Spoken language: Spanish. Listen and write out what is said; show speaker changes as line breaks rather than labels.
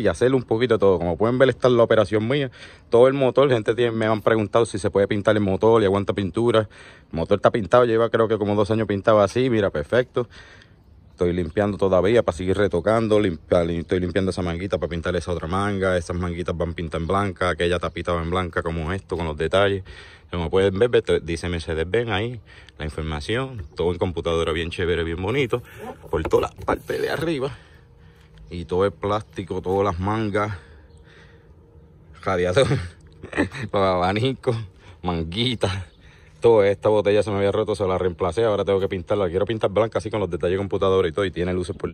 y hacer un poquito todo. Como pueden ver, está la operación mía. Todo el motor, gente me han preguntado si se puede pintar el motor y aguanta pintura. motor está pintado, lleva creo que como dos años pintado así, mira, perfecto. Estoy limpiando todavía para seguir retocando. Ah, estoy limpiando esa manguita para pintar esa otra manga. Esas manguitas van pintadas en blanca. Aquella está va en blanca como esto, con los detalles. Como pueden ver, dice Mercedes ven ahí, la información, todo en computadora bien chévere, bien bonito, por toda la parte de arriba y todo el plástico, todas las mangas, radiador, abanico, manguita, Toda esta botella se me había roto, se la reemplacé, ahora tengo que pintarla. Quiero pintar blanca así con los detalles de computadora y todo y tiene luces por...